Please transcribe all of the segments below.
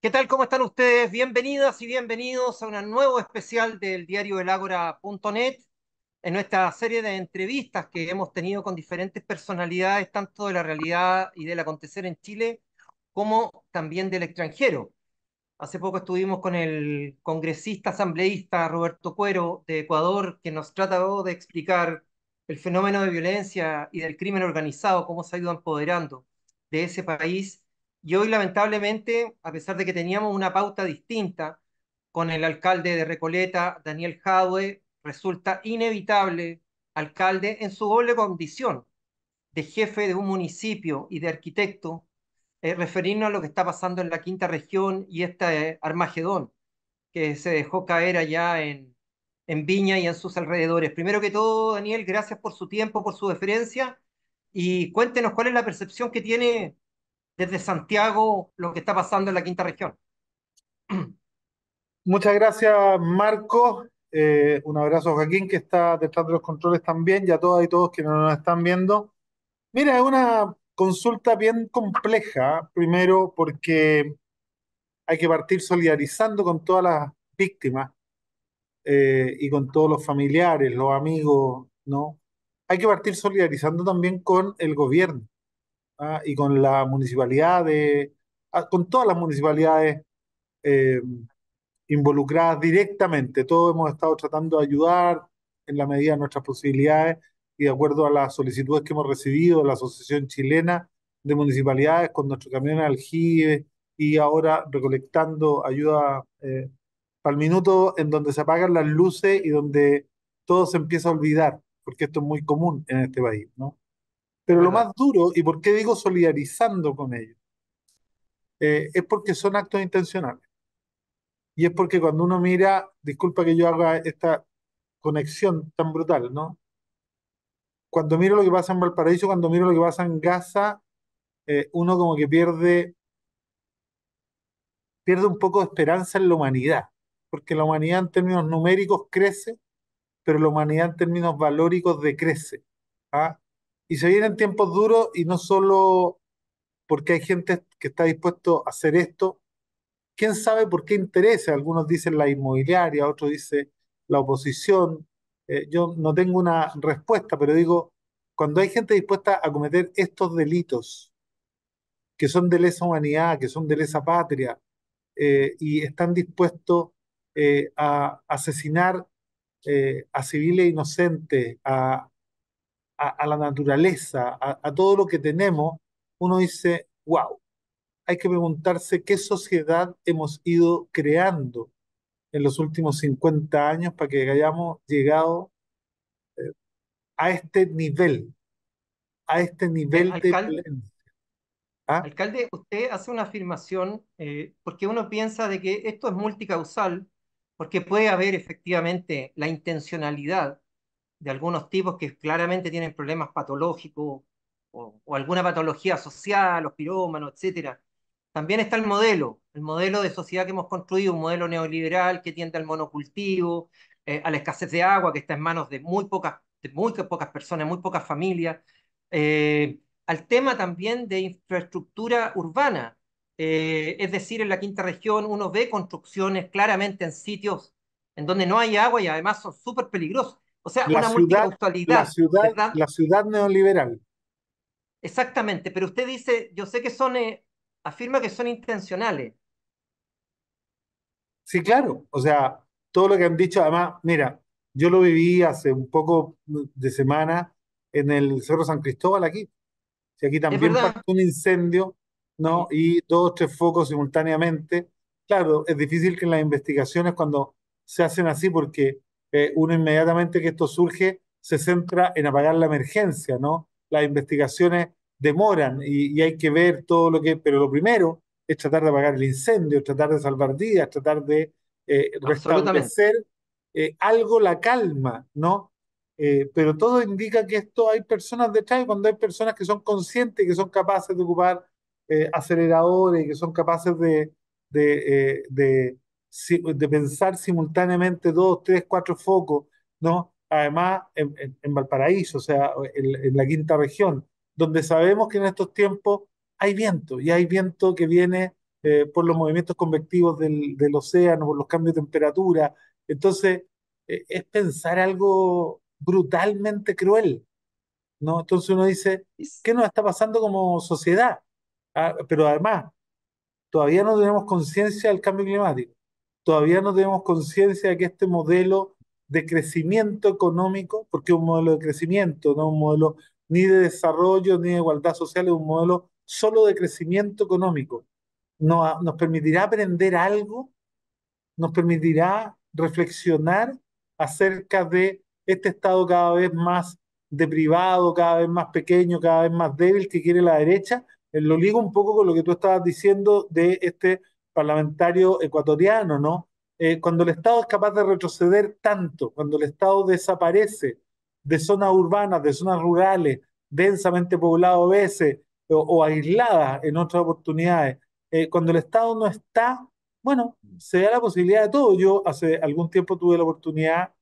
¿Qué tal? ¿Cómo están ustedes? Bienvenidas y bienvenidos a un nuevo especial del diario elagora.net en nuestra serie de entrevistas que hemos tenido con diferentes personalidades, tanto de la realidad y del acontecer en Chile, como también del extranjero. Hace poco estuvimos con el congresista asambleísta Roberto Cuero de Ecuador, que nos trató de explicar el fenómeno de violencia y del crimen organizado, cómo se ha ido empoderando de ese país y hoy, lamentablemente, a pesar de que teníamos una pauta distinta con el alcalde de Recoleta, Daniel Jadwe, resulta inevitable, alcalde, en su doble condición de jefe de un municipio y de arquitecto, eh, referirnos a lo que está pasando en la quinta región y este Armagedón que se dejó caer allá en, en Viña y en sus alrededores. Primero que todo, Daniel, gracias por su tiempo, por su deferencia y cuéntenos cuál es la percepción que tiene desde Santiago lo que está pasando en la quinta región. Muchas gracias, Marco. Eh, un abrazo a Joaquín, que está detrás de los controles también, y a todas y todos que nos están viendo. Mira, es una consulta bien compleja, primero porque hay que partir solidarizando con todas las víctimas eh, y con todos los familiares, los amigos, ¿no? Hay que partir solidarizando también con el gobierno. ¿ah? y con la municipalidad ah, con todas las municipalidades eh, involucradas directamente. Todos hemos estado tratando de ayudar en la medida de nuestras posibilidades y de acuerdo a las solicitudes que hemos recibido de la Asociación Chilena de Municipalidades con nuestro camión aljibe y ahora recolectando ayuda eh, para el minuto en donde se apagan las luces y donde todo se empieza a olvidar, porque esto es muy común en este país, ¿no? Pero lo más duro, y por qué digo solidarizando con ellos, eh, es porque son actos intencionales. Y es porque cuando uno mira, disculpa que yo haga esta conexión tan brutal, ¿no? Cuando miro lo que pasa en Valparaíso, cuando miro lo que pasa en Gaza, eh, uno como que pierde, pierde un poco de esperanza en la humanidad, porque la humanidad en términos numéricos crece, pero la humanidad en términos valóricos decrece. ¿ah? Y se vienen tiempos duros y no solo porque hay gente que está dispuesto a hacer esto. ¿Quién sabe por qué interesa? Algunos dicen la inmobiliaria, otros dicen la oposición. Eh, yo no tengo una respuesta, pero digo, cuando hay gente dispuesta a cometer estos delitos, que son de lesa humanidad, que son de lesa patria, eh, y están dispuestos eh, a asesinar a civiles inocentes, a a, la naturaleza, a, todo lo que tenemos, uno dice, wow, hay que preguntarse qué sociedad hemos ido creando en los últimos 50 años para que hayamos llegado eh, a este nivel, a este nivel de violencia. ¿Ah? Alcalde, usted hace una afirmación eh, porque uno piensa de que esto es multicausal, porque puede haber efectivamente la intencionalidad, de algunos tipos que claramente tienen problemas patológicos o, alguna patología asociada, los pirómanos, etcétera. También está el modelo, el modelo de sociedad que hemos construido, un modelo neoliberal que tiende al monocultivo, eh, a la escasez de agua que está en manos de muy pocas, muy pocas personas, muy pocas familias, eh, al tema también de infraestructura urbana. Eh, es decir, en la quinta región uno ve construcciones claramente en sitios en donde no hay agua y además son súper peligrosos. O sea, la una ciudad, La ciudad, neoliberal. Exactamente, pero usted dice, yo sé que son, eh, afirma que son intencionales. Sí, claro, o sea, todo lo que han dicho, además, mira, yo lo viví hace un poco de semana en el Cerro San Cristóbal aquí. Si aquí también pasó un incendio, ¿no? Y dos, tres focos simultáneamente. Claro, es difícil que en las investigaciones cuando se hacen así porque eh, uno inmediatamente que esto surge se centra en apagar la emergencia, ¿no? Las investigaciones demoran y, hay que ver todo lo que... Pero lo primero es tratar de apagar el incendio, tratar de salvar vidas, tratar de eh, restablecer eh, algo la calma, ¿no? pero todo indica que esto hay personas detrás y cuando hay personas que son conscientes, que son capaces de ocupar eh, aceleradores, que son capaces de, de pensar simultáneamente dos, tres, cuatro focos, ¿no? Además, en, en, Valparaíso, o sea, en, la quinta región, donde sabemos que en estos tiempos hay viento, y hay viento que viene eh, por los movimientos convectivos del, océano, por los cambios de temperatura. Entonces, e, es pensar algo brutalmente cruel, ¿no? Entonces uno dice, ¿qué nos está pasando como sociedad? Ah, pero además, todavía no tenemos conciencia del cambio climático todavía no tenemos conciencia de que este modelo de crecimiento económico, porque es un modelo de crecimiento, no un modelo ni de desarrollo ni de igualdad social, es un modelo solo de crecimiento económico. no nos permitirá aprender algo, nos permitirá reflexionar acerca de este Estado cada vez más deprivado, cada vez más pequeño, cada vez más débil que quiere la derecha. Eh, lo ligo un poco con lo que tú estabas diciendo de este parlamentario ecuatoriano, ¿no? Eh, cuando el Estado es capaz de retroceder tanto, cuando el Estado desaparece de zonas urbanas, de zonas rurales, densamente pobladas a veces, o, aisladas en otras oportunidades, eh, cuando el Estado no está, bueno, se da la posibilidad de todo. Yo hace algún tiempo tuve la oportunidad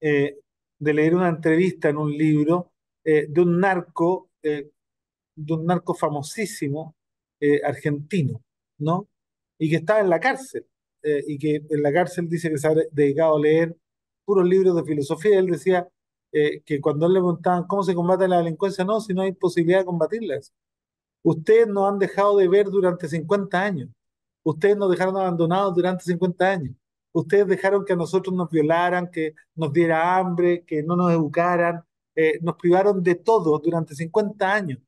eh, de leer una entrevista en un libro de un narco, de un narco famosísimo argentino, ¿no? Y que estaba en la cárcel, eh, y que en la cárcel dice que se ha dedicado a leer puros libros de filosofía, él decía eh, que cuando él le preguntaban cómo se combate la delincuencia, no, si no hay posibilidad de combatirlas. Ustedes nos han dejado de ver durante 50 años, ustedes nos dejaron abandonados durante 50 años, ustedes dejaron que a nosotros nos violaran, que nos diera hambre, que no nos educaran, eh, nos privaron de todo durante 50 años.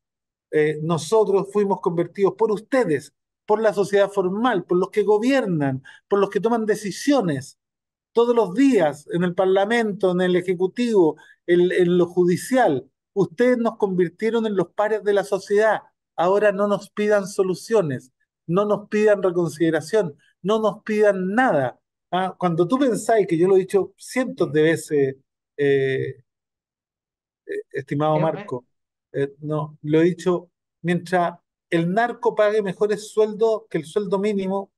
nosotros fuimos convertidos por ustedes por la sociedad formal, por los que gobiernan, por los que toman decisiones todos los días en el Parlamento, en el Ejecutivo, en, lo judicial. Ustedes nos convirtieron en los pares de la sociedad. Ahora no nos pidan soluciones, no nos pidan reconsideración, no nos pidan nada. Ah, cuando tú pensáis, que yo lo he dicho cientos de veces, eh, eh, estimado Marco, eh, no, lo he dicho, mientras el narco pague mejores sueldos que el sueldo mínimo,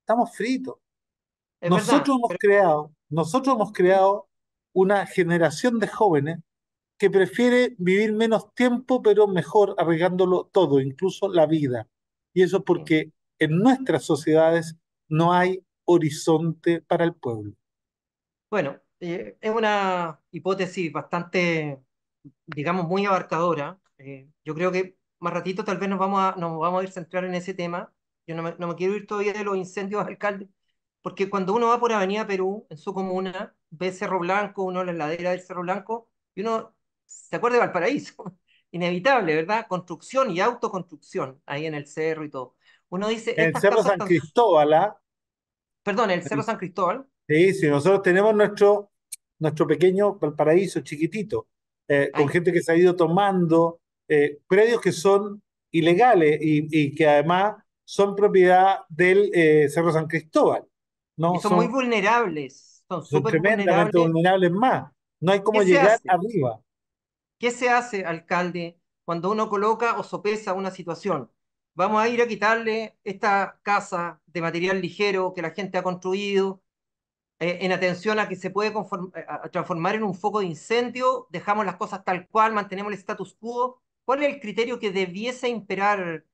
estamos fritos. nosotros hemos creado, nosotros hemos creado una generación de jóvenes que prefiere vivir menos tiempo, pero mejor arriesgándolo todo, incluso la vida. Y eso porque en nuestras sociedades no hay horizonte para el pueblo. Bueno, eh, es una hipótesis bastante, digamos, muy abarcadora. Eh, yo creo que más ratito tal vez nos vamos a, nos vamos a ir centrar en ese tema. Yo no me, quiero ir todavía de los incendios alcalde, porque cuando uno va por Avenida Perú, en su comuna, ve Cerro Blanco, uno en la ladera del Cerro Blanco, y uno se acuerda de Valparaíso. Inevitable, ¿verdad? Construcción y autoconstrucción ahí en el cerro y todo. Uno dice. El Cerro San Cristóbal, ¿ah? Perdón, el Cerro San Cristóbal. Sí, sí, nosotros tenemos nuestro, nuestro pequeño Valparaíso chiquitito, eh, con gente que se ha ido tomando, eh, predios que son ilegales y, que además son propiedad del eh, Cerro San Cristóbal. ¿no? son, muy vulnerables, son, tremendamente vulnerables. más. No hay cómo llegar arriba. ¿Qué se hace, alcalde, cuando uno coloca o sopesa una situación? Vamos a ir a quitarle esta casa de material ligero que la gente ha construido, eh, en atención a que se puede transformar en un foco de incendio, dejamos las cosas tal cual, mantenemos el status quo, ¿Cuál es el criterio que debiese imperar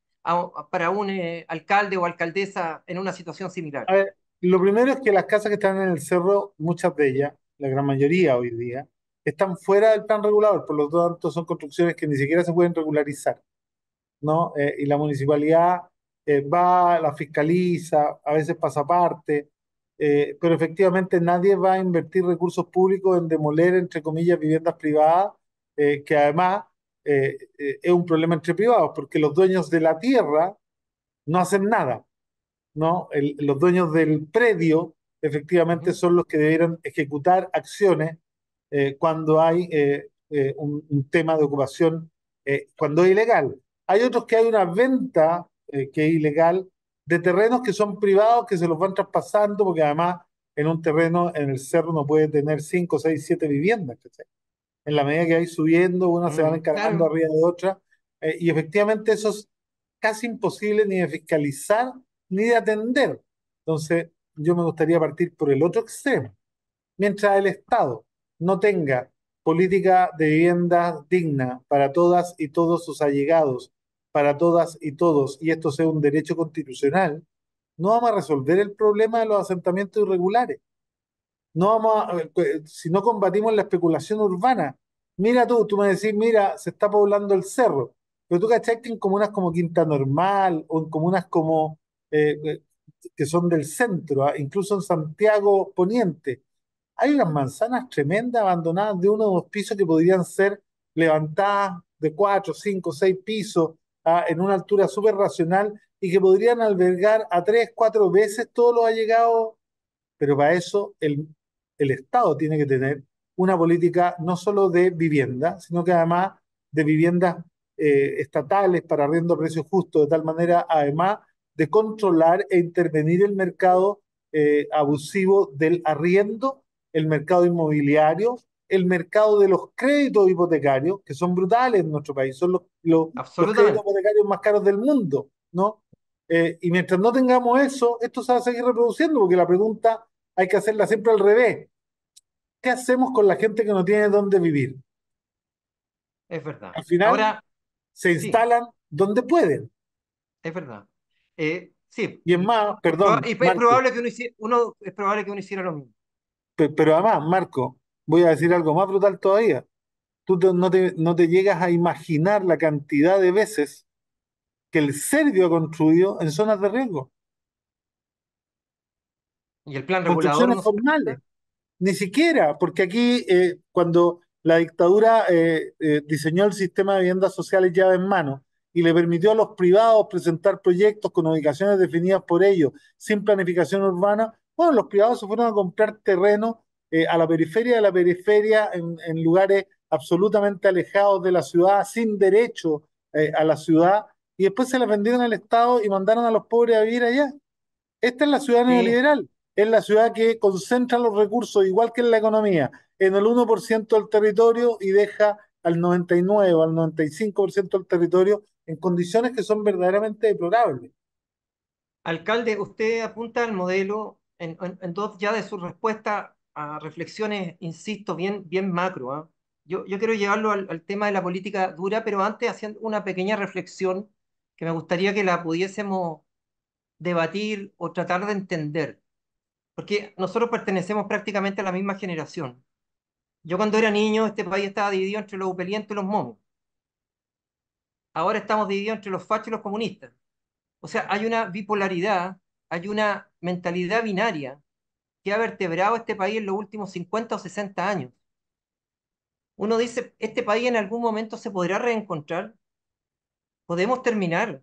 para un eh, alcalde o alcaldesa en una situación similar? A ver, lo primero es que las casas que están en el cerro, muchas de ellas, la gran mayoría hoy día, están fuera del plan regulador, por lo tanto son construcciones que ni siquiera se pueden regularizar. ¿no? Eh, y la municipalidad eh, va, la fiscaliza, a veces pasa parte, pero efectivamente nadie va a invertir recursos públicos en demoler, entre comillas, viviendas privadas, que además eh, eh, es un problema entre privados, porque los dueños de la tierra no hacen nada, ¿no? los dueños del predio efectivamente son los que debieran ejecutar acciones eh, cuando hay un, tema de ocupación, cuando es ilegal. Hay otros que hay una venta que es ilegal de terrenos que son privados, que se los van traspasando, porque además en un terreno en el cerro no puede tener 5, 6, 7 viviendas, en la medida que hay subiendo, una se van mm, encargando arriba de otra, eh, y efectivamente eso es casi imposible ni de fiscalizar ni de atender. Entonces, yo me gustaría partir por el otro extremo. Mientras el Estado no tenga política de vivienda digna para todas y todos sus allegados, para todas y todos, y esto sea un derecho constitucional, no vamos a resolver el problema de los asentamientos irregulares. No vamos eh, eh, si no combatimos la especulación urbana, Mira tú, tú me decís, mira, se está poblando el cerro. Pero tú caché que en comunas como Quinta Normal o en comunas como eh, eh, que son del centro, ah, incluso en Santiago Poniente, hay unas manzanas tremendas abandonadas de uno o dos pisos que podrían ser levantadas de cuatro, cinco, seis pisos ah, en una altura súper racional y que podrían albergar a tres, cuatro veces todo lo ha llegado. Pero para eso el, el Estado tiene que tener una política no solo de vivienda, sino que además de viviendas eh, estatales para arriendo a precios justos, de tal manera, además, de controlar e intervenir el mercado eh, abusivo del arriendo, el mercado inmobiliario, el mercado de los créditos hipotecarios, que son brutales en nuestro país, son los, créditos hipotecarios más caros del mundo, ¿no? Eh, y mientras no tengamos eso, esto se va a seguir reproduciendo, porque la pregunta hay que hacerla siempre al revés. ¿qué hacemos con la gente que no tiene dónde vivir? Es verdad. Al final se instalan donde pueden. Es verdad. Eh, sí. Y es más, perdón. Y es, probable que uno, hiciera, es probable que uno hiciera lo mismo. Pero, además, Marco, voy a decir algo más brutal todavía. Tú no, te, llegas a imaginar la cantidad de veces que el serbio ha construido en zonas de riesgo. Y el plan regulador. No ni siquiera, porque aquí eh, cuando la dictadura eh, eh, diseñó el sistema de viviendas sociales llave en mano y le permitió a los privados presentar proyectos con ubicaciones definidas por ellos, sin planificación urbana, bueno, los privados se fueron a comprar terreno a la periferia de la periferia, en, lugares absolutamente alejados de la ciudad, sin derecho a la ciudad, y después se las vendieron al Estado y mandaron a los pobres a vivir allá. Esta es la ciudad neoliberal es la ciudad que concentra los recursos, igual que en la economía, en el 1% del territorio y deja al 99 o al 95% del territorio en condiciones que son verdaderamente deplorables. Alcalde, usted apunta al modelo en, ya de su respuesta a reflexiones, insisto, bien, bien macro. ¿ah? Yo, quiero llevarlo al, tema de la política dura, pero antes haciendo una pequeña reflexión que me gustaría que la pudiésemos debatir o tratar de entender porque nosotros pertenecemos prácticamente a la misma generación. Yo cuando era niño, este país estaba dividido entre los upelientes y los momos. Ahora estamos divididos entre los fachos y los comunistas. O sea, hay una bipolaridad, hay una mentalidad binaria que ha vertebrado este país en los últimos 50 o 60 años. Uno dice, este país en algún momento se podrá reencontrar. Podemos terminar,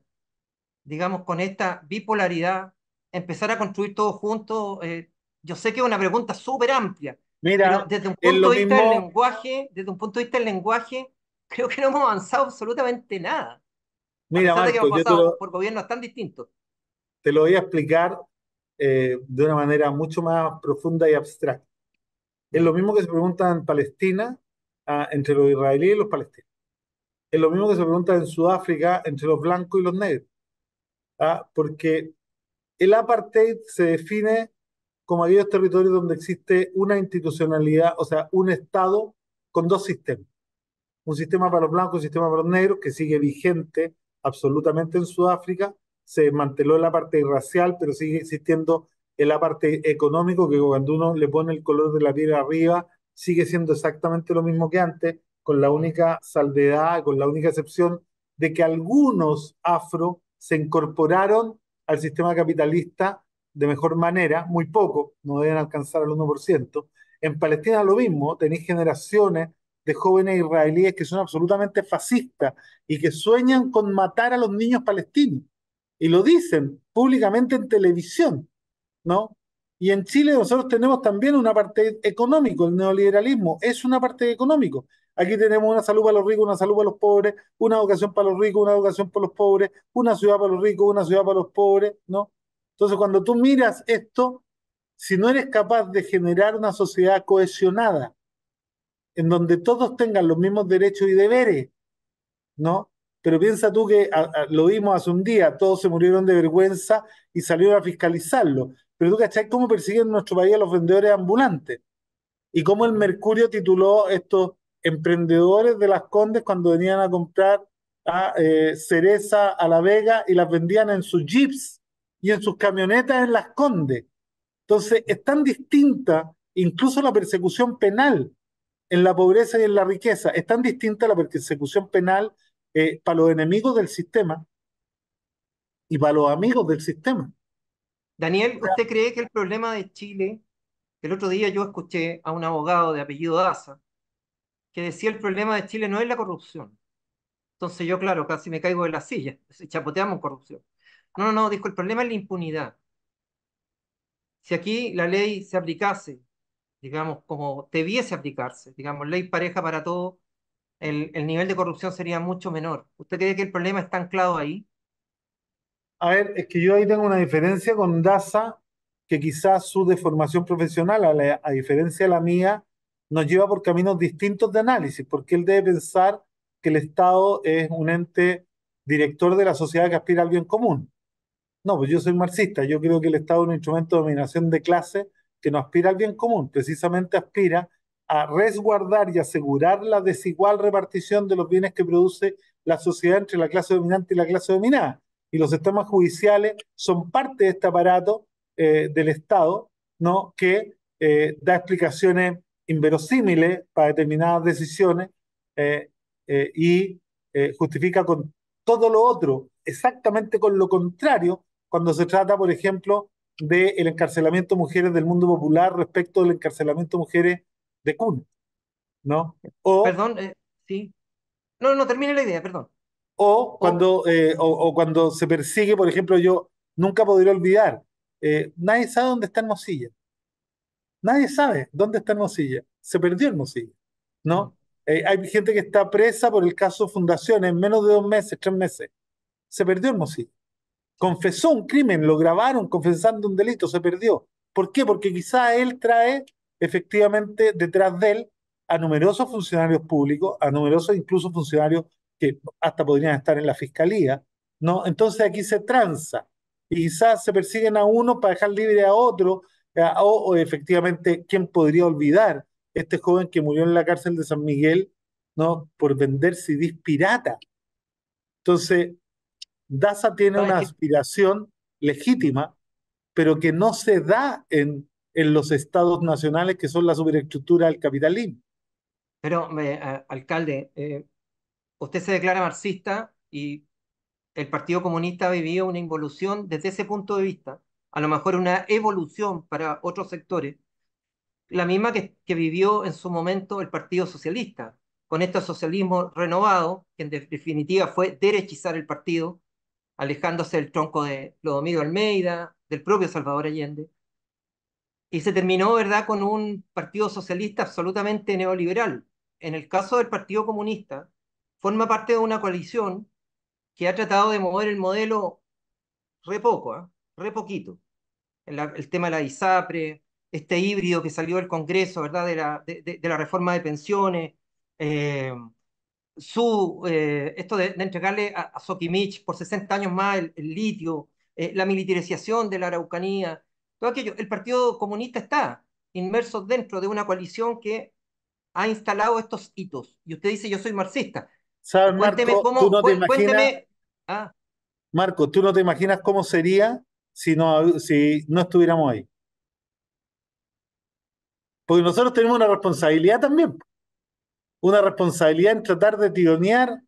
digamos, con esta bipolaridad empezar a construir todo juntos? Eh, yo sé que es una pregunta súper amplia. Mira, pero desde un punto de vista del lenguaje, desde un punto de vista del lenguaje, creo que no hemos avanzado absolutamente nada. Mira, Marco, que hemos por gobiernos tan distintos. Te lo voy a explicar eh, de una manera mucho más profunda y abstracta. Es lo mismo que se pregunta en Palestina ah, entre los israelíes y los palestinos. Es lo mismo que se pregunta en Sudáfrica entre los blancos y los negros. Ah, porque el apartheid se define como aquellos territorios donde existe una institucionalidad, o sea, un Estado con dos sistemas. Un sistema para los blancos, un sistema para los negros, que sigue vigente absolutamente en Sudáfrica. Se desmanteló el apartheid racial, pero sigue existiendo el apartheid económico, que cuando uno le pone el color de la piel arriba, sigue siendo exactamente lo mismo que antes, con la única salvedad, con la única excepción de que algunos afro se incorporaron al sistema capitalista de mejor manera, muy poco, no deben alcanzar al 1%. En Palestina lo mismo, tenéis generaciones de jóvenes israelíes que son absolutamente fascistas y que sueñan con matar a los niños palestinos. Y lo dicen públicamente en televisión, ¿no? Y en Chile nosotros tenemos también una parte económico, el neoliberalismo es una parte económico. Aquí tenemos una salud para los ricos, una salud para los pobres, una educación para los ricos, una educación para los pobres, una ciudad para los ricos, una ciudad para los pobres, ¿no? Entonces, cuando tú miras esto, si no eres capaz de generar una sociedad cohesionada, en donde todos tengan los mismos derechos y deberes, ¿no? Pero piensa tú que lo vimos hace un día, todos se murieron de vergüenza y salieron a fiscalizarlo. Pero tú cachai cómo persiguen en nuestro país a los vendedores ambulantes y cómo el Mercurio tituló esto emprendedores de las Condes cuando venían a comprar a, eh, cereza a La Vega y las vendían en sus jeeps y en sus camionetas en las Condes. Entonces, es tan distinta incluso la persecución penal en la pobreza y en la riqueza, es tan distinta la persecución penal eh, para los enemigos del sistema y para los amigos del sistema. Daniel, ¿usted cree que el problema de Chile, el otro día yo escuché a un abogado de apellido Daza, que decía el problema de Chile no es la corrupción. Entonces yo, claro, casi me caigo de la silla, chapoteamos corrupción. No, no, no, dijo, el problema es la impunidad. Si aquí la ley se aplicase, digamos, como debiese aplicarse, digamos, ley pareja para todo, el, nivel de corrupción sería mucho menor. ¿Usted cree que el problema está anclado ahí? A ver, es que yo ahí tengo una diferencia con Daza, que quizás su deformación profesional, a diferencia de la mía, nos lleva por caminos distintos de análisis, porque él debe pensar que el Estado es un ente director de la sociedad que aspira al bien común. No, pues yo soy marxista, yo creo que el Estado es un instrumento de dominación de clase que no aspira al bien común, precisamente aspira a resguardar y asegurar la desigual repartición de los bienes que produce la sociedad entre la clase dominante y la clase dominada. Y los sistemas judiciales son parte de este aparato eh, del Estado ¿no? que eh, da explicaciones inverosímiles para determinadas decisiones eh, eh, y eh, justifica con todo lo otro, exactamente con lo contrario, cuando se trata, por ejemplo, de el encarcelamiento de mujeres del mundo popular respecto del encarcelamiento de mujeres de cuna ¿no? O, perdón, sí. No, no, termine la idea, perdón. O cuando, o, cuando se persigue, por ejemplo, yo nunca podría olvidar, nadie sabe dónde está sillas Nadie sabe dónde está Hermosilla. Se perdió Hermosilla, ¿no? Mm. Eh, hay gente que está presa por el caso Fundación en menos de dos meses, tres meses. Se perdió Hermosilla. Confesó un crimen, lo grabaron confesando un delito, se perdió. ¿Por qué? Porque quizá él trae efectivamente detrás de él a numerosos funcionarios públicos, a numerosos incluso funcionarios que hasta podrían estar en la fiscalía, ¿no? Entonces aquí se tranza y quizás se persiguen a uno para dejar libre a otro o, efectivamente, ¿quién podría olvidar este joven que murió en la cárcel de San Miguel ¿no? por vender CDs pirata? Entonces, DASA tiene una aspiración legítima, pero que no se da en, en los estados nacionales que son la superestructura del capitalismo. Pero, eh, eh, alcalde, eh, usted se declara marxista y el Partido Comunista ha vivido una involución desde ese punto de vista a lo mejor una evolución para otros sectores, la misma que, vivió en su momento el Partido Socialista, con este socialismo renovado, que en definitiva fue derechizar el partido, alejándose del tronco de Lodomiro Almeida, del propio Salvador Allende, y se terminó, ¿verdad?, con un Partido Socialista absolutamente neoliberal. En el caso del Partido Comunista, forma parte de una coalición que ha tratado de mover el modelo re poco, ¿ah? re poquito. El, tema de la ISAPRE, este híbrido que salió del Congreso, ¿verdad? De la, de, la reforma de pensiones, eh, su, eh, esto de, entregarle a, Sokimich por 60 años más el, litio, eh, la militarización de la Araucanía, todo aquello. El Partido Comunista está inmerso dentro de una coalición que ha instalado estos hitos. Y usted dice, yo soy marxista. ¿Sabes, Marco, cuénteme, ah. Marco, ¿tú no te imaginas cómo sería si no, si no estuviéramos ahí. Porque nosotros tenemos una responsabilidad también, una responsabilidad en tratar de tironear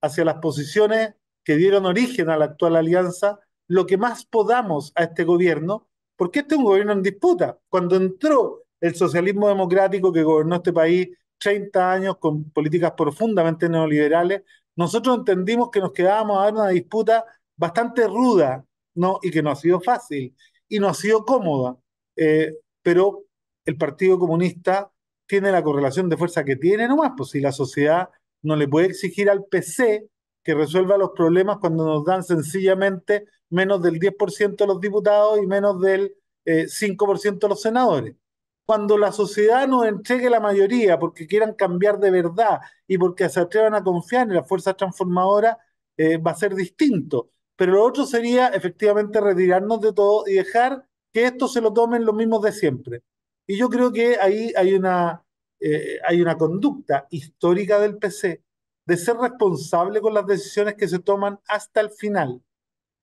hacia las posiciones que dieron origen a la actual alianza lo que más podamos a este gobierno, porque este es un gobierno en disputa. Cuando entró el socialismo democrático que gobernó este país 30 años con políticas profundamente neoliberales, nosotros entendimos que nos quedábamos a ver una disputa bastante ruda ¿no? y que no ha sido fácil y no ha sido cómoda, eh, pero el Partido Comunista tiene la correlación de fuerza que tiene nomás, pues si la sociedad no le puede exigir al PC que resuelva los problemas cuando nos dan sencillamente menos del 10% de los diputados y menos del 5% eh, de los senadores. Cuando la sociedad nos entregue la mayoría porque quieran cambiar de verdad y porque se atrevan a confiar en las fuerzas transformadoras, eh, va a ser distinto. Pero lo otro sería efectivamente retirarnos de todo y dejar que esto se lo tomen los mismos de siempre. Y yo creo que ahí hay una, eh, hay una conducta histórica del PC de ser responsable con las decisiones que se toman hasta el final.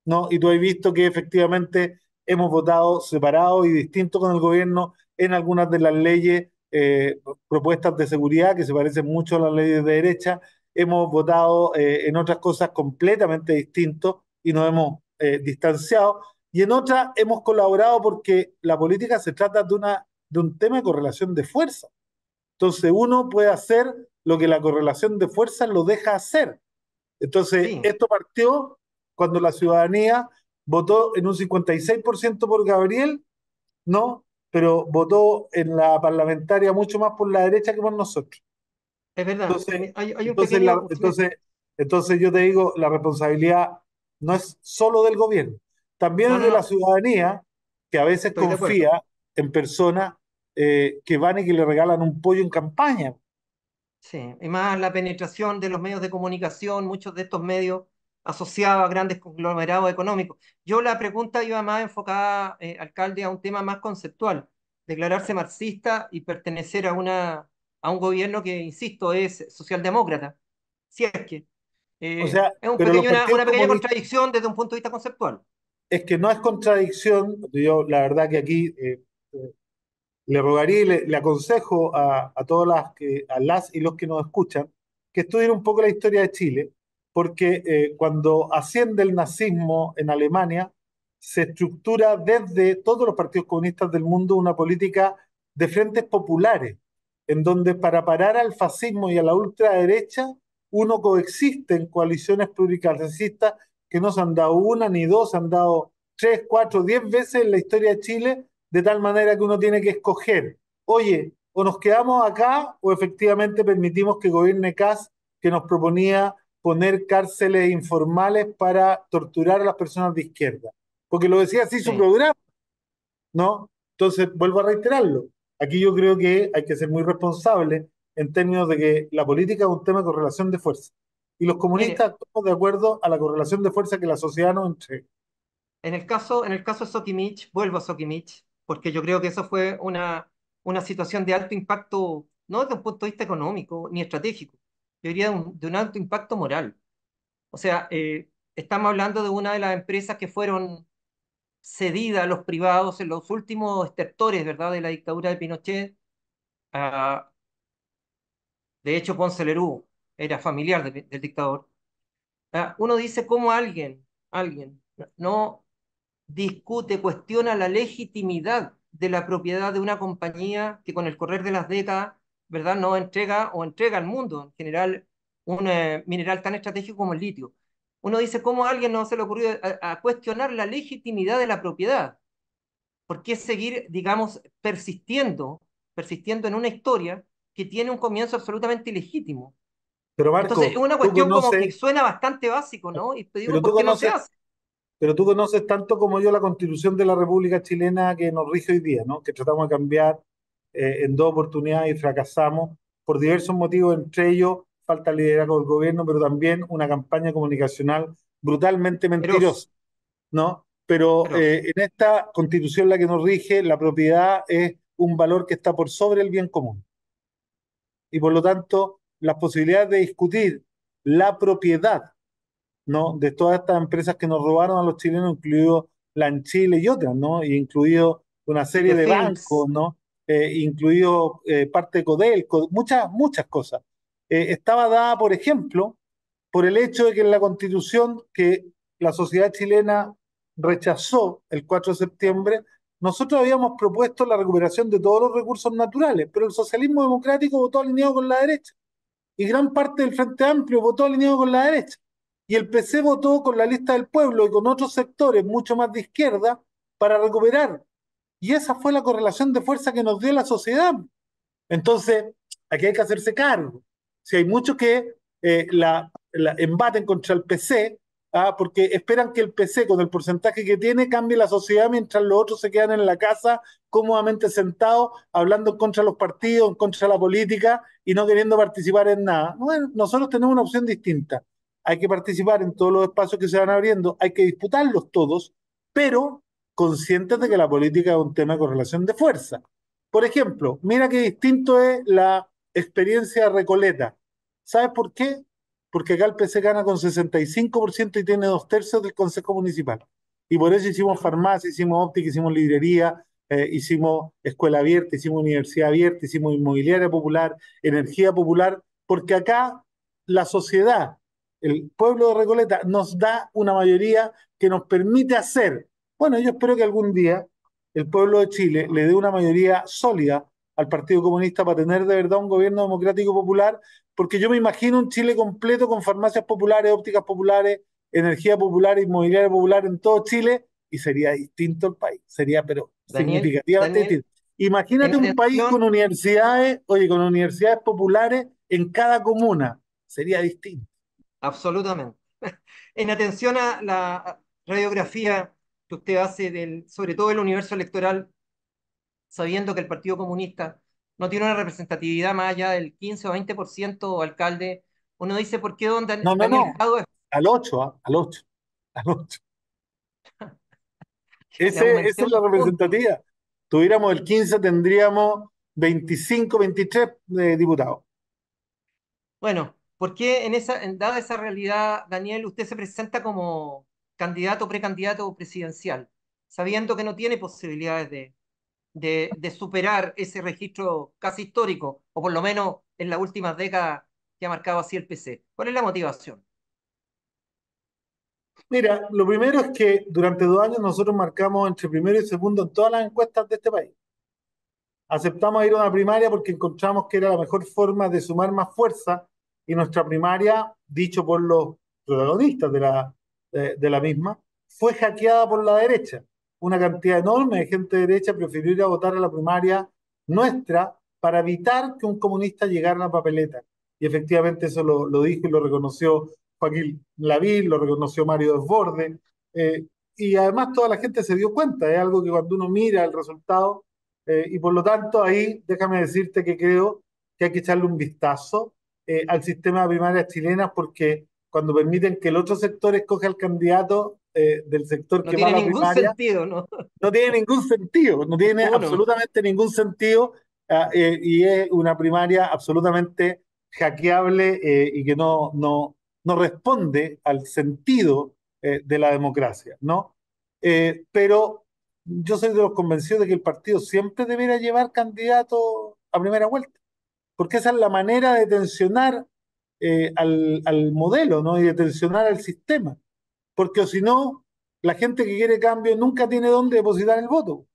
¿no? Y tú has visto que efectivamente hemos votado separado y distinto con el gobierno en algunas de las leyes, eh, propuestas de seguridad que se parecen mucho a las leyes de derecha. Hemos votado eh, en otras cosas completamente distintos y nos hemos eh, distanciado. Y en otra hemos colaborado porque la política se trata de, una, de un tema de correlación de fuerza. Entonces uno puede hacer lo que la correlación de fuerza lo deja hacer. Entonces esto partió cuando la ciudadanía votó en un 56% por Gabriel, ¿no? Pero votó en la parlamentaria mucho más por la derecha que por nosotros. Es verdad. Entonces, entonces, entonces, entonces, yo te digo, la responsabilidad no es solo del gobierno, también es de la ciudadanía que a veces confía en personas eh, que van y que le regalan un pollo en campaña. Sí, y más la penetración de los medios de comunicación, muchos de estos medios asociados a grandes conglomerados económicos. Yo la pregunta iba más enfocada, eh, alcalde, a un tema más conceptual, declararse marxista y pertenecer a, una, a un gobierno que, insisto, es socialdemócrata, si es que eh, o sea, es una, pequeña contradicción desde un punto de vista conceptual. Es que no es contradicción, yo la verdad que aquí eh, eh, le rogaría y le, aconsejo a, a, todas las que, a las y los que nos escuchan, que estudien un poco la historia de Chile, porque cuando asciende el nazismo en Alemania, se estructura desde todos los partidos comunistas del mundo una política de frentes populares, en donde para parar al fascismo y a la ultraderecha uno coexiste en coaliciones racistas que no se han dado una ni dos, se han dado tres, cuatro, diez veces en la historia de Chile, de tal manera que uno tiene que escoger, oye, o nos quedamos acá o efectivamente permitimos que gobierne CAS, que nos proponía poner cárceles informales para torturar a las personas de izquierda. Porque lo decía así su programa, ¿no? Entonces, vuelvo a reiterarlo. Aquí yo creo que hay que ser muy responsable en términos de que la política es un tema de correlación de fuerza. Y los comunistas todos de acuerdo a la correlación de fuerza que la sociedad no entrega. En el caso, en el caso de Sokimich, vuelvo a Sokimich, porque yo creo que eso fue una, una situación de alto impacto, no desde un punto de vista económico ni estratégico, yo diría de un, alto impacto moral. O sea, eh, estamos hablando de una de las empresas que fueron cedidas a los privados en los últimos sectores ¿verdad? de la dictadura de Pinochet, a, de hecho Ponce Lerú era familiar del, dictador, ah, uno dice cómo alguien, alguien no discute, cuestiona la legitimidad de la propiedad de una compañía que con el correr de las décadas, ¿verdad?, no entrega o entrega al mundo en general un eh, mineral tan estratégico como el litio. Uno dice, ¿cómo alguien no se le ocurrió eh, cuestionar la legitimidad de la propiedad? ¿Por qué seguir, digamos, persistiendo, persistiendo en una historia que tiene un comienzo absolutamente ilegítimo. Pero Entonces, es una cuestión como que suena bastante básico, ¿no? Y pero ¿por qué no se hace? Pero tú conoces tanto como yo la constitución de la República Chilena que nos rige hoy día, ¿no? Que tratamos de cambiar eh, en dos oportunidades y fracasamos por diversos motivos, entre ellos falta liderazgo del gobierno, pero también una campaña comunicacional brutalmente mentirosa, ¿no? Pero, eh, en esta constitución la que nos rige, la propiedad es un valor que está por sobre el bien común y por lo tanto las posibilidades de discutir la propiedad ¿no? de todas estas empresas que nos robaron a los chilenos, incluido la en Chile y otras, ¿no? Y incluido una serie de, bancos, ¿no? Eh, incluido eh, parte de Codelco, muchas, muchas cosas. Eh, estaba dada, por ejemplo, por el hecho de que en la constitución que la sociedad chilena rechazó el 4 de septiembre, nosotros habíamos propuesto la recuperación de todos los recursos naturales, pero el socialismo democrático votó alineado con la derecha. Y gran parte del Frente Amplio votó alineado con la derecha. Y el PC votó con la lista del pueblo y con otros sectores mucho más de izquierda para recuperar. Y esa fue la correlación de fuerza que nos dio la sociedad. Entonces, aquí hay que hacerse cargo. Si hay muchos que eh, la, la embaten contra el PC, Ah, porque esperan que el PC, con el porcentaje que tiene, cambie la sociedad mientras los otros se quedan en la casa cómodamente sentados, hablando contra los partidos, contra la política y no queriendo participar en nada. Bueno, nosotros tenemos una opción distinta. Hay que participar en todos los espacios que se van abriendo, hay que disputarlos todos, pero conscientes de que la política es un tema de correlación de fuerza. Por ejemplo, mira qué distinto es la experiencia Recoleta. ¿Sabes por qué? porque acá el PC gana con 65% y tiene dos tercios del Consejo Municipal. Y por eso hicimos farmacia, hicimos óptica, hicimos librería, eh, hicimos escuela abierta, hicimos universidad abierta, hicimos inmobiliaria popular, energía popular, porque acá la sociedad, el pueblo de Recoleta, nos da una mayoría que nos permite hacer. Bueno, yo espero que algún día el pueblo de Chile le dé una mayoría sólida al Partido Comunista para tener de verdad un gobierno democrático popular porque yo me imagino un Chile completo con farmacias populares, ópticas populares, energía popular, inmobiliaria popular en todo Chile, y sería distinto el país, sería pero significativamente distinto. Imagínate un país con universidades, oye, con universidades populares en cada comuna, sería distinto. Absolutamente. En atención a la radiografía que usted hace del, sobre todo el universo electoral, sabiendo que el Partido Comunista no tiene una representatividad más allá del 15 o 20% alcalde, uno dice, ¿por qué dónde no, no, no. Al 8, ¿ah? al 8, al esa es la representatividad. Tuviéramos el 15, tendríamos 25, 23 de diputados. Bueno, ¿por qué en esa, dada esa realidad, Daniel, usted se presenta como candidato, precandidato presidencial, sabiendo que no tiene posibilidades de, de, superar ese registro casi histórico, o por lo menos en la última década que ha marcado así el PC. ¿Cuál es la motivación? Mira, lo primero es que durante dos años nosotros marcamos entre primero y segundo en todas las encuestas de este país. Aceptamos ir a una primaria porque encontramos que era la mejor forma de sumar más fuerza y nuestra primaria, dicho por los protagonistas de la, de la misma, fue hackeada por la derecha una cantidad enorme de gente derecha prefirió ir a votar a la primaria nuestra para evitar que un comunista llegara a la papeleta. Y efectivamente eso lo, dijo y lo reconoció Joaquín Lavín, lo reconoció Mario Desbordes, eh, y además toda la gente se dio cuenta, es algo que cuando uno mira el resultado, eh, y por lo tanto ahí déjame decirte que creo que hay que echarle un vistazo eh, al sistema de primarias chilenas porque cuando permiten que el otro sector escoja al candidato, eh, del sector no que tiene ningún sentido, ¿no? No tiene ningún sentido, no tiene absolutamente ningún sentido ah, eh, y es una primaria absolutamente hackeable eh, y que no, no, responde al sentido de la democracia, ¿no? pero yo soy de los convencidos de que el partido siempre debería llevar candidato a primera vuelta, porque esa es la manera de tensionar al, modelo, ¿no? Y de tensionar al sistema porque si no, la gente que quiere cambio nunca tiene dónde depositar el voto.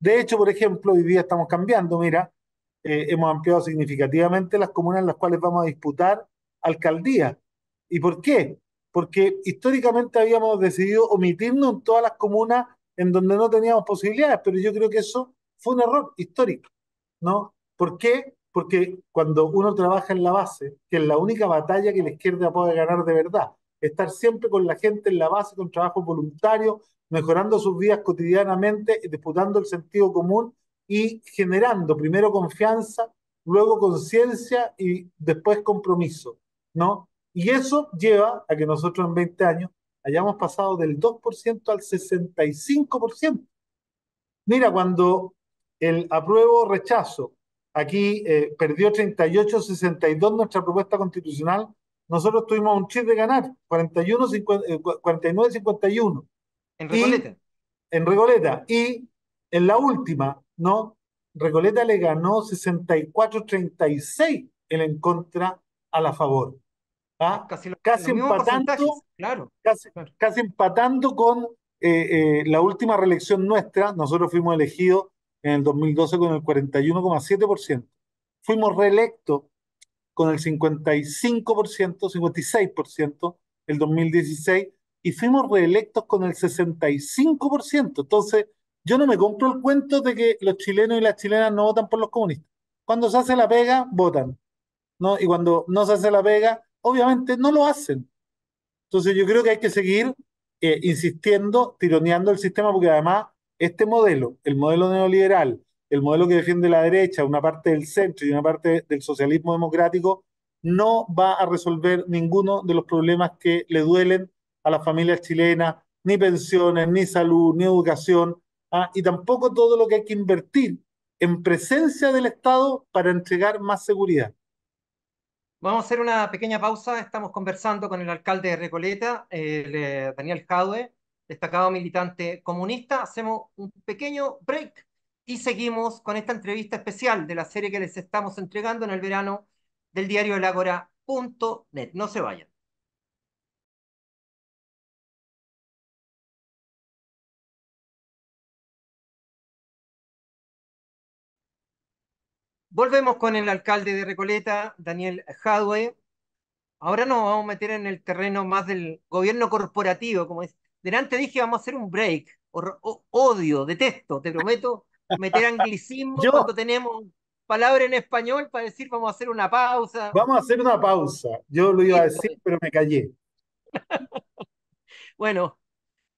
De hecho, por ejemplo, hoy día estamos cambiando, mira, eh, hemos ampliado significativamente las comunas en las cuales vamos a disputar alcaldía. ¿Y por qué? Porque históricamente habíamos decidido omitirnos en todas las comunas en donde no teníamos posibilidades, pero yo creo que eso fue un error histórico, ¿no? ¿Por qué? Porque cuando uno trabaja en la base, que es la única batalla que la izquierda puede ganar de verdad, estar siempre con la gente en la base, con trabajo voluntario, mejorando sus vidas cotidianamente, disputando el sentido común y generando primero confianza, luego conciencia y después compromiso, ¿no? Y eso lleva a que nosotros en 20 años hayamos pasado del 2% al 65%. Mira, cuando el apruebo rechazo aquí eh, perdió 38-62 nuestra propuesta constitucional, nosotros tuvimos un chip de ganar, 49-51. Eh, en Recoleta. Y, en Recoleta. Y en la última, ¿no? Recoleta le ganó 64-36 el en contra a la favor. ¿ah? Casi, casi empatando, claro, casi, empatando con eh, eh, la última reelección nuestra. Nosotros fuimos elegidos en el 2012 con el 41,7%. Fuimos reelectos con el 55%, 56% el 2016 y fuimos reelectos con el 65%. Entonces, yo no me compro el cuento de que los chilenos y las chilenas no votan por los comunistas. Cuando se hace la pega, votan. ¿no? Y cuando no se hace la pega, obviamente no lo hacen. Entonces, yo creo que hay que seguir eh, insistiendo, tironeando el sistema, porque además este modelo, el modelo neoliberal, el modelo que defiende la derecha, una parte del centro y una parte del socialismo democrático, no va a resolver ninguno de los problemas que le duelen a las familias chilenas, ni pensiones, ni salud, ni educación, ah, y tampoco todo lo que hay que invertir en presencia del Estado para entregar más seguridad. Vamos a hacer una pequeña pausa. Estamos conversando con el alcalde de Recoleta, eh, Daniel Jadwe, destacado militante comunista. Hacemos un pequeño break y seguimos con esta entrevista especial de la serie que les estamos entregando en el verano del diario El No se vayan. Volvemos con el alcalde de Recoleta, Daniel Jadwe. Ahora nos vamos a meter en el terreno más del gobierno corporativo, como es. Delante dije, vamos a hacer un break. odio, detesto, te prometo, meter anglicismo cuando tenemos palabra en español para decir vamos a hacer una pausa. Vamos a hacer una pausa. Yo lo iba a decir, pero me callé. bueno,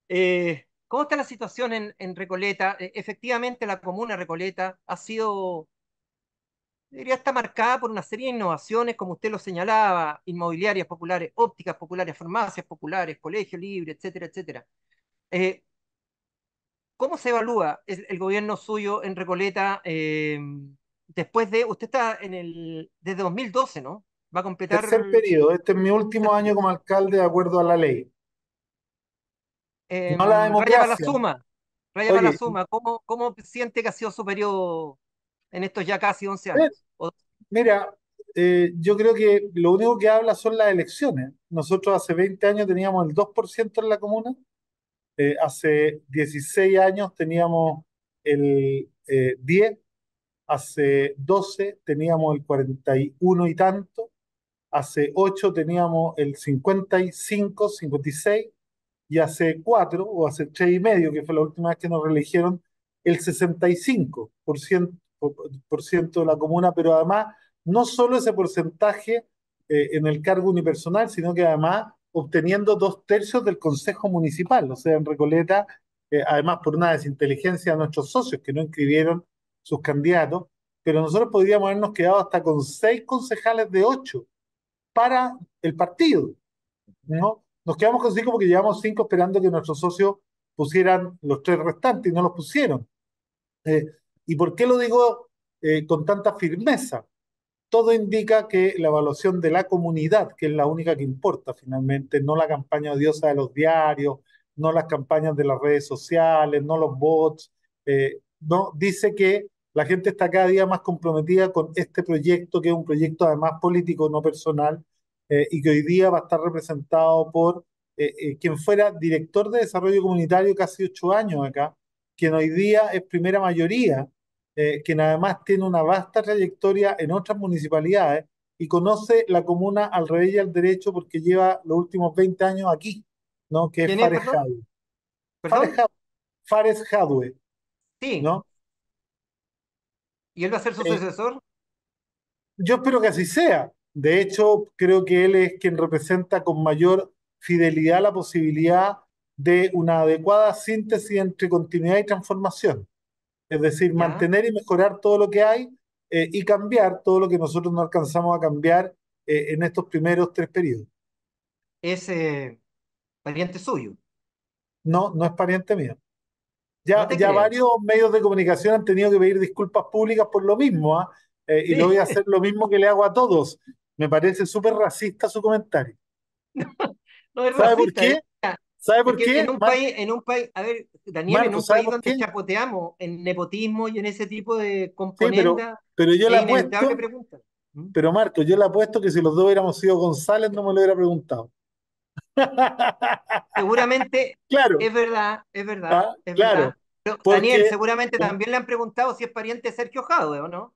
eh, ¿cómo está la situación en, en, Recoleta? E, efectivamente, la comuna Recoleta ha sido, diría, está marcada por una serie de innovaciones, como usted lo señalaba, inmobiliarias populares, ópticas populares, farmacias populares, colegio libre, etcétera, etcétera. Eh, ¿Cómo se evalúa el, gobierno suyo en Recoleta eh, después de, usted está en el, desde 2012, ¿no? Va a completar... Tercer periodo, este es mi último año como alcalde de acuerdo a la ley. Eh, no la democracia. Raya para la suma, raya para la suma. ¿Cómo, siente que ha sido su periodo en estos ya casi 11 eh, años? Mira, yo creo que lo único que habla son las elecciones. Nosotros hace 20 años teníamos el 2% en la comuna eh, hace 16 años teníamos el eh, 10, hace 12 teníamos el 41 y tanto, hace 8 teníamos el 55, 56 y hace 4 o hace 3 y medio, que fue la última vez que nos reeligieron, el 65% de la comuna, pero además no solo ese porcentaje eh, en el cargo unipersonal, sino que además obteniendo dos tercios del Consejo Municipal, o sea, en Recoleta, eh, además por una desinteligencia de nuestros socios que no inscribieron sus candidatos, pero nosotros podríamos habernos quedado hasta con seis concejales de ocho para el partido, ¿no? Nos quedamos con cinco porque llevamos cinco esperando que nuestros socios pusieran los tres restantes y no los pusieron. Eh, ¿Y por qué lo digo eh, con tanta firmeza? todo indica que la evaluación de la comunidad, que es la única que importa finalmente, no la campaña odiosa de los diarios, no las campañas de las redes sociales, no los bots, eh, no, dice que la gente está cada día más comprometida con este proyecto, que es un proyecto además político, no personal, eh, y que hoy día va a estar representado por eh, quien fuera director de desarrollo comunitario casi ocho años acá, quien hoy día es primera mayoría eh, que además tiene una vasta trayectoria en otras municipalidades y conoce la comuna al revés y al derecho porque lleva los últimos 20 años aquí, ¿no? Que es Fares Jadwe. Fares, Jadwe. Sí. ¿No? ¿Y él va a ser su eh, sucesor? Yo espero que así sea. De hecho, creo que él es quien representa con mayor fidelidad la posibilidad de una adecuada síntesis entre continuidad y transformación. Es decir, mantener y mejorar todo lo que hay eh, y cambiar todo lo que nosotros no alcanzamos a cambiar eh, en estos primeros tres periodos. ¿Es pariente suyo? No, no es pariente mío. Ya, varios medios de comunicación han tenido que pedir disculpas públicas por lo mismo, ¿ah? ¿eh? y lo voy a hacer lo mismo que le hago a todos. Me parece súper racista su comentario. No, por qué? Eh. ¿Sabe por qué? En un, país, en un país, a ver, Daniel, en un país donde chapoteamos en nepotismo y en ese tipo de componentes, pero, yo la apuesto, ¿Mm? Pero Marco, yo le apuesto que si los dos hubiéramos sido González no me lo hubiera preguntado. Seguramente, claro. es verdad, es verdad, ah, es verdad. Daniel, seguramente también le han preguntado si es pariente de Sergio Jadwe o no.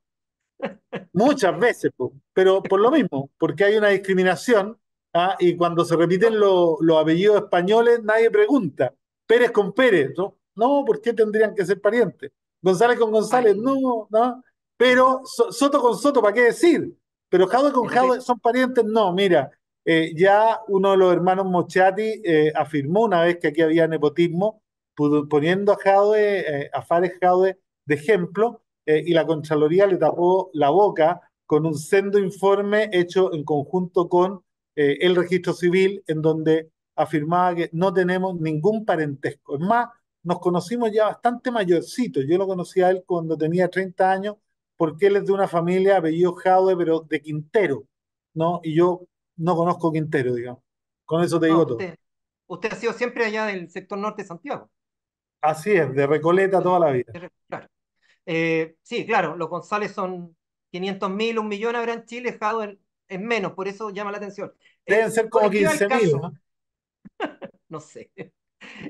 Muchas veces, pero por lo mismo, porque hay una discriminación ¿ah? y cuando se repiten los apellidos españoles, nadie pregunta. Pérez con Pérez, ¿no? No, ¿por qué tendrían que ser parientes? González con González, no, no. Pero Soto con Soto, ¿para qué decir? Pero Jado con Jado son parientes, no, mira. Eh, ya uno de los hermanos Mochati eh, afirmó una vez que aquí había nepotismo, poniendo a Jado eh, a Fares Jado de ejemplo, y la Contraloría le tapó la boca con un sendo informe hecho en conjunto con eh, el registro civil, en donde afirmaba que no tenemos ningún parentesco. Es más, nos conocimos ya bastante mayorcito, Yo lo conocí a él cuando tenía 30 años, porque él es de una familia apellido Jadwe, pero de Quintero, ¿no? Y yo no conozco Quintero, digamos. Con eso te digo usted, todo. Usted ha sido siempre allá del sector norte de Santiago. Así es, de Recoleta toda la vida. Eh, sí, claro, los González son 500 mil, un millón habrá en Chile, Jadwe es menos, por eso llama la atención. Eh, Deben ser como 15.000. ¿no? no sé.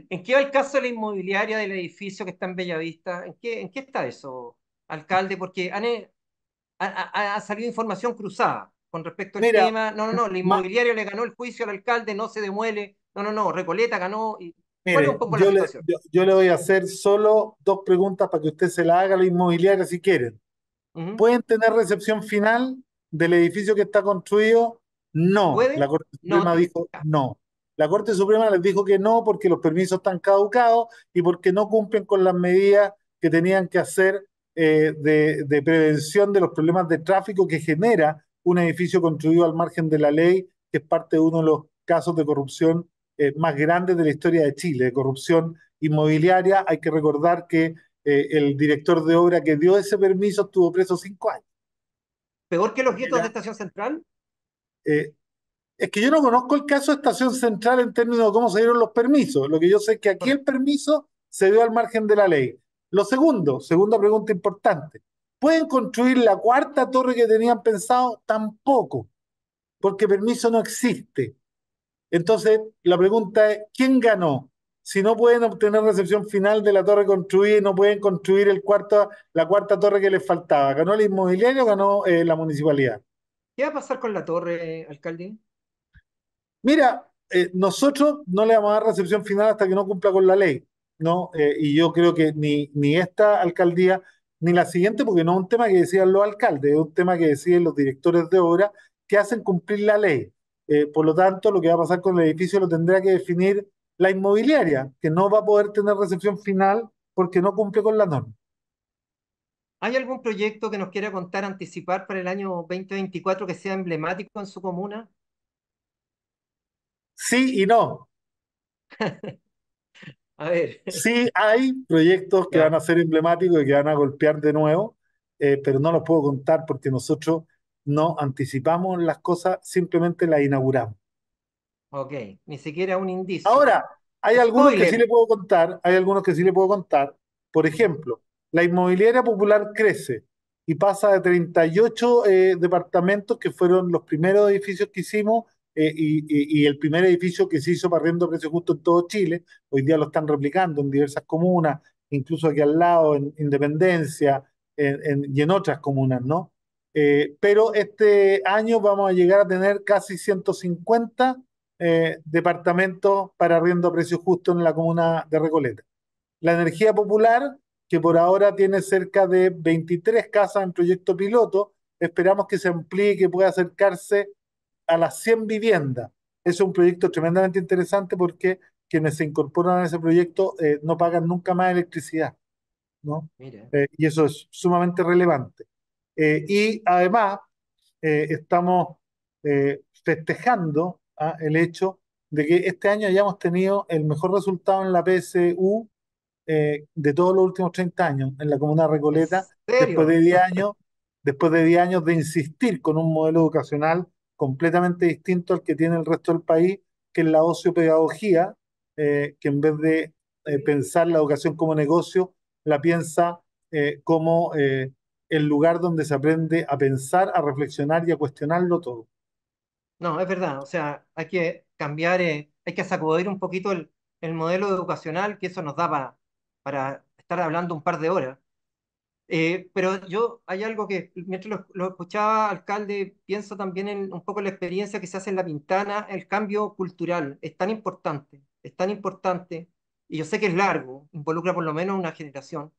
¿En qué va el caso de la inmobiliaria del edificio que está en Bellavista? ¿En qué, en qué está eso, alcalde? Porque han, eh, ha, salido información cruzada con respecto al tema. No, no, no, el inmobiliario le ganó el juicio al alcalde, no se demuele. No, no, no, Recoleta ganó. Y... yo, le, voy a hacer solo dos preguntas para que usted se la haga a la inmobiliaria si quieren. ¿Pueden tener recepción final? del edificio que está construido? No. La Corte Suprema dijo no. La Corte Suprema les dijo que no porque los permisos están caducados y porque no cumplen con las medidas que tenían que hacer eh, de, prevención de los problemas de tráfico que genera un edificio construido al margen de la ley, que es parte de uno de los casos de corrupción eh, más grandes de la historia de Chile, de corrupción inmobiliaria. Hay que recordar que eh, el director de obra que dio ese permiso estuvo preso cinco años. ¿Peor que los guetos de Estación Central? Eh, es que yo no conozco el caso de Estación Central en términos de cómo se dieron los permisos. Lo que yo sé es que aquí el permiso se dio al margen de la ley. Lo segundo, segunda pregunta importante. ¿Pueden construir la cuarta torre que tenían pensado? Tampoco, porque permiso no existe. Entonces, la pregunta es, ¿quién ganó? si no pueden obtener recepción final de la torre construida y no pueden construir la cuarta torre que les faltaba. ¿Ganó el inmobiliario o ganó eh, la municipalidad? ¿Qué va a pasar con la torre, alcalde? Mira, eh, nosotros no le vamos a dar recepción final hasta que no cumpla con la ley, ¿no? Eh, y yo creo que ni, esta alcaldía, ni la siguiente, porque no es un tema que decían los alcaldes, es un tema que deciden los directores de obra que hacen cumplir la ley. por lo tanto, lo que va a pasar con el edificio lo tendrá que definir la inmobiliaria, que no va a poder tener recepción final porque no cumple con la norma. ¿Hay algún proyecto que nos quiera contar, anticipar para el año 2024 que sea emblemático en su comuna? Sí y no. a ver. Sí hay proyectos que van a ser emblemáticos y que van a golpear de nuevo, eh, pero no los puedo contar porque nosotros no anticipamos las cosas, simplemente las inauguramos. Ok, ni siquiera un indicio. Ahora, hay algunos que sí le puedo contar, hay algunos que sí le puedo contar. Por ejemplo, la inmobiliaria popular crece y pasa de 38 eh, departamentos que fueron los primeros edificios que hicimos eh, y, el primer edificio que se hizo para riendo precios justo en todo Chile. Hoy día lo están replicando en diversas comunas, incluso aquí al lado, en Independencia y en otras comunas, ¿no? Eh, pero este año vamos a llegar a tener casi 150 eh, departamento para arriendo a precios justos en la comuna de Recoleta. La energía popular, que por ahora tiene cerca de 23 casas en proyecto piloto, esperamos que se amplíe, que pueda acercarse a las 100 viviendas. Es un proyecto tremendamente interesante porque quienes se incorporan a ese proyecto eh, no pagan nunca más electricidad. ¿no? Eh, y eso es sumamente relevante. y además, estamos festejando el hecho de que este año hayamos tenido el mejor resultado en la PSU eh, de todos los últimos 30 años en la comuna de Recoleta, después de 10 años, después de 10 años de insistir con un modelo educacional completamente distinto al que tiene el resto del país, que es la ociopedagogía, pedagogía eh, que en vez de eh, pensar la educación como negocio, la piensa como el lugar donde se aprende a pensar, a reflexionar y a cuestionarlo todo. No, es verdad. O sea, hay que cambiar, eh, hay que sacudir un poquito el, modelo educacional, que eso nos da para, estar hablando un par de horas. Eh, pero yo, hay algo que mientras lo, escuchaba, alcalde, pienso también en un poco la experiencia que se hace en La Pintana, el cambio cultural es tan importante, es tan importante, y yo sé que es largo, involucra por lo menos una generación,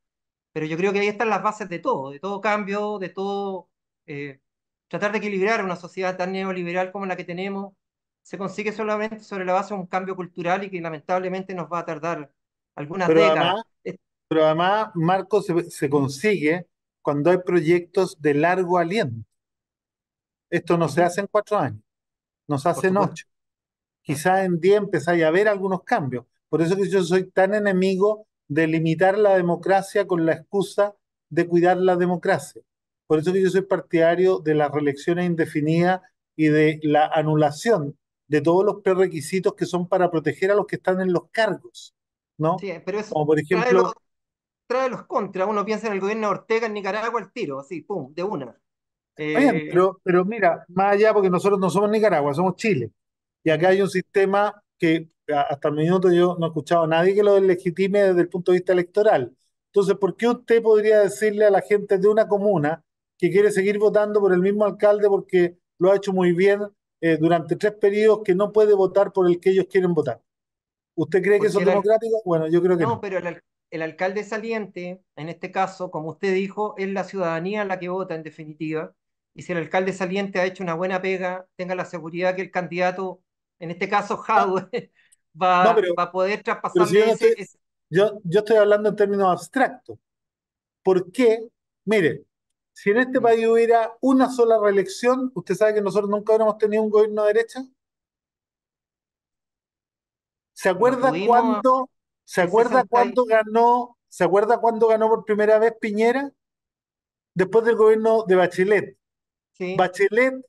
pero yo creo que ahí están las bases de todo, de todo cambio, de todo eh, tratar de equilibrar una sociedad tan neoliberal como la que tenemos se consigue solamente sobre la base de un cambio cultural y que lamentablemente nos va a tardar algunas décadas. pero además, Marco, se, consigue cuando hay proyectos de largo aliento. Esto no se hace en cuatro años, nos hace en ocho. Quizás en diez empezáis a haber algunos cambios. Por eso que yo soy tan enemigo de limitar la democracia con la excusa de cuidar la democracia. Por eso que yo soy partidario de las reelecciones indefinidas y de la anulación de todos los prerequisitos que son para proteger a los que están en los cargos, ¿no? Sí, pero eso por ejemplo... Trae los, contra, uno piensa en el gobierno de Ortega en Nicaragua al tiro, así, pum, de una. Eh, pero, pero mira, más allá, porque nosotros no somos Nicaragua, somos Chile. Y acá hay un sistema que hasta el minuto yo no he escuchado a nadie que lo deslegitime desde el punto de vista electoral. Entonces, ¿por qué usted podría decirle a la gente de una comuna que quiere seguir votando por el mismo alcalde porque lo ha hecho muy bien eh, durante tres periodos que no puede votar por el que ellos quieren votar. ¿Usted cree que eso es democrático? Bueno, yo creo que no. pero el, alcalde saliente, en este caso, como usted dijo, es la ciudadanía la que vota en definitiva. Y si el alcalde saliente ha hecho una buena pega, tenga la seguridad que el candidato, en este caso Jadwe, va, a poder traspasar yo, estoy hablando en términos abstractos. ¿Por qué? Mire, si en este país hubiera una sola reelección, ¿usted sabe que nosotros nunca hubiéramos tenido un gobierno de derecha? ¿Se acuerda cuándo se acuerda cuando ganó, se acuerda cuándo ganó por primera vez Piñera? Después del gobierno de Bachelet. Bachelet,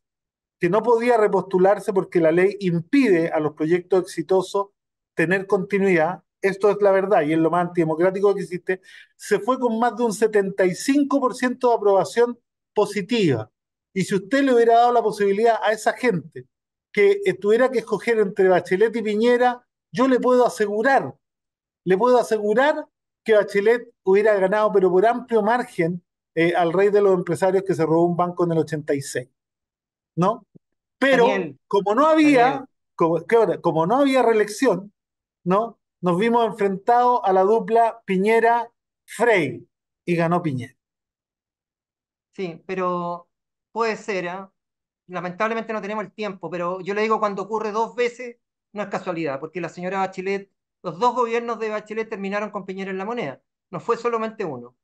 que no podía repostularse porque la ley impide a los proyectos exitosos tener continuidad, esto es la verdad y es lo más antidemocrático que existe, se fue con más de un 75% de aprobación positiva. Y si usted le hubiera dado la posibilidad a esa gente que tuviera que escoger entre Bachelet y Piñera, yo le puedo asegurar, le puedo asegurar que Bachelet hubiera ganado, pero por amplio margen, eh, al rey de los empresarios que se robó un banco en el 86. ¿No? Pero como no había, como, ¿qué como no había reelección, ¿no? nos vimos enfrentados a la dupla Piñera-Frey y ganó Piñera. Sí, pero puede ser, ¿eh? lamentablemente no tenemos el tiempo, pero yo le digo cuando ocurre dos veces no es casualidad, porque la señora Bachelet, los dos gobiernos de Bachelet terminaron con Piñera en la moneda, no fue solamente uno.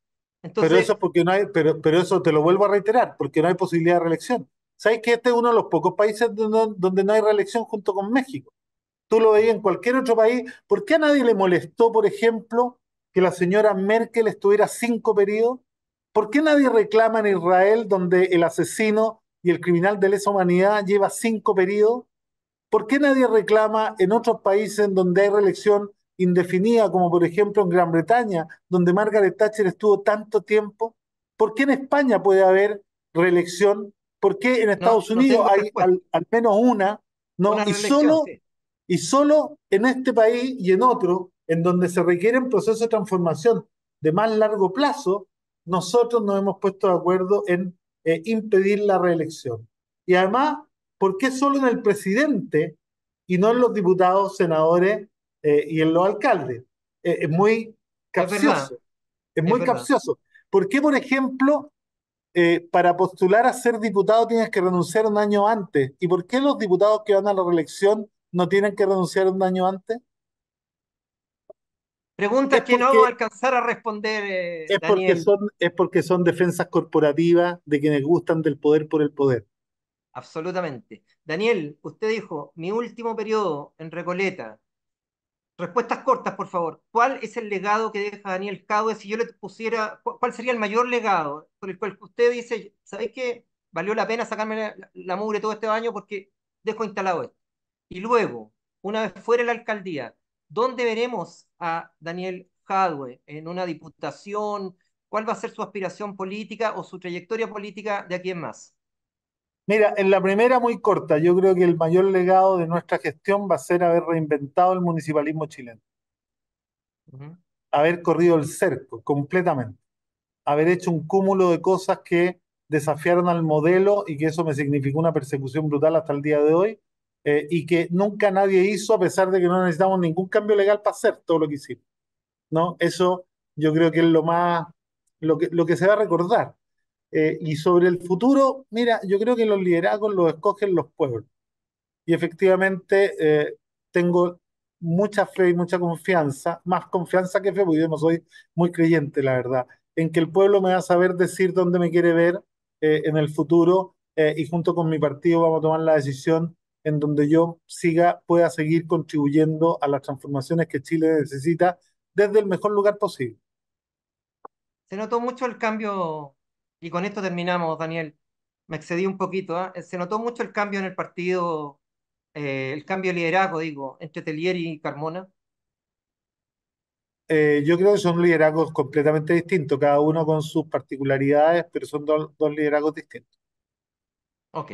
pero eso porque no hay, pero, pero eso te lo vuelvo a reiterar, porque no hay posibilidad de reelección. ¿Sabes que este es uno de los pocos países donde no hay reelección junto con México? Tú lo veías en cualquier otro país. ¿Por qué a nadie le molestó, por ejemplo, que la señora Merkel estuviera cinco periodos? ¿Por qué nadie reclama en Israel donde el asesino y el criminal de lesa humanidad lleva cinco periodos? ¿Por qué nadie reclama en otros países donde hay reelección indefinida, como por ejemplo en Gran Bretaña, donde Margaret Thatcher estuvo tanto tiempo? ¿Por qué en España puede haber reelección? ¿Por qué en Estados Unidos hay al, menos una? No, y solo y solo en este país y en otro, en donde se requieren procesos de transformación de más largo plazo, nosotros nos hemos puesto de acuerdo en eh, impedir la reelección. Y además, ¿por qué solo en el presidente y no en los diputados, senadores eh, y en los alcaldes? Eh, es muy capcioso. Es, muy capcioso. ¿Por qué, por ejemplo, para postular a ser diputado tienes que renunciar un año antes? ¿Y por qué los diputados que van a la reelección no tienen que renunciar un año antes? Pregunta que no vamos a alcanzar a responder. Eh, es, Porque son, es porque son defensas corporativas de quienes gustan del poder por el poder. Absolutamente. Daniel, usted dijo, mi último periodo en Recoleta. Respuestas cortas, por favor. ¿Cuál es el legado que deja Daniel Caude? Si yo le pusiera, ¿cuál sería el mayor legado por el cual usted dice, ¿sabéis qué? valió la pena sacarme la, la mugre todo este año porque dejo instalado esto? Y luego, una vez fuera la alcaldía, ¿dónde veremos a Daniel Hadwe? ¿En una diputación? ¿Cuál va a ser su aspiración política o su trayectoria política de aquí en más? Mira, en la primera muy corta, yo creo que el mayor legado de nuestra gestión va a ser haber reinventado el municipalismo chileno. Haber corrido el cerco completamente. Haber hecho un cúmulo de cosas que desafiaron al modelo y que eso me significó una persecución brutal hasta el día de hoy eh, y que nunca nadie hizo a pesar de que no necesitamos ningún cambio legal para hacer todo lo que hicimos. ¿no? Eso yo creo que es lo más, lo que, lo que se va a recordar. Eh, y sobre el futuro, mira, yo creo que los liderazgos los escogen los pueblos. Y efectivamente eh, tengo mucha fe y mucha confianza, más confianza que fe, porque yo soy muy creyente, la verdad, en que el pueblo me va a saber decir dónde me quiere ver en el futuro y junto con mi partido vamos a tomar la decisión en donde yo siga, pueda seguir contribuyendo a las transformaciones que Chile necesita desde el mejor lugar posible. Se notó mucho el cambio, y con esto terminamos, Daniel. Me excedí un poquito. ¿ah? Se notó mucho el cambio en el partido, eh, el cambio de liderazgo, digo, entre Telier y Carmona. Eh, yo creo que son liderazgos completamente distintos, cada uno con sus particularidades, pero son dos liderazgos distintos. Ok.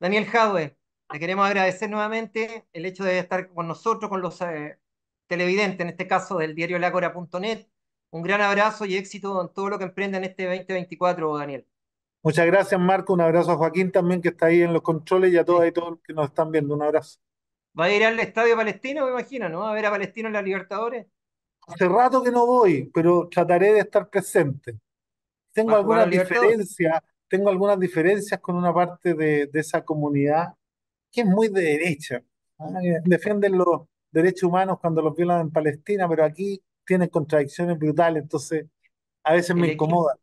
Daniel Jadwe, le queremos agradecer nuevamente el hecho de estar con nosotros, con los eh, televidentes, en este caso del diario Lacora.net. Un gran abrazo y éxito en todo lo que emprende en este 2024, Daniel. Muchas gracias, Marco. Un abrazo a Joaquín también, que está ahí en los controles, y a todos y todos los que nos están viendo. Un abrazo. ¿Va a ir al Estadio Palestino, me imagino, no? ¿A ver a Palestino en la Libertadores? Hace rato que no voy, pero trataré de estar presente. Tengo algunas diferencias, tengo algunas diferencias con una parte de, de esa comunidad que es muy de derecha. Eh, defienden los derechos humanos cuando los violan en Palestina, pero aquí tienen contradicciones brutales, entonces a veces me incomoda.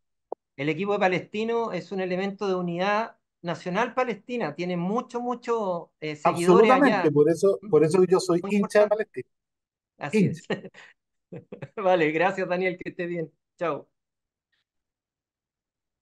el equipo de palestino es un elemento de unidad nacional palestina, tiene mucho, mucho eh, seguidores Absolutamente, por eso, por eso yo soy hincha de Palestina. Así es. vale, gracias Daniel, que esté bien. Chao.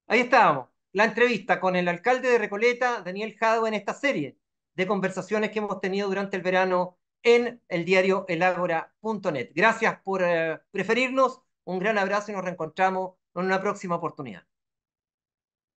Ahí estábamos, la entrevista con el alcalde de Recoleta, Daniel Jado, en esta serie de conversaciones que hemos tenido durante el verano en el diario elagora.net. Gracias por eh, preferirnos, un gran abrazo y nos reencontramos en una próxima oportunidad.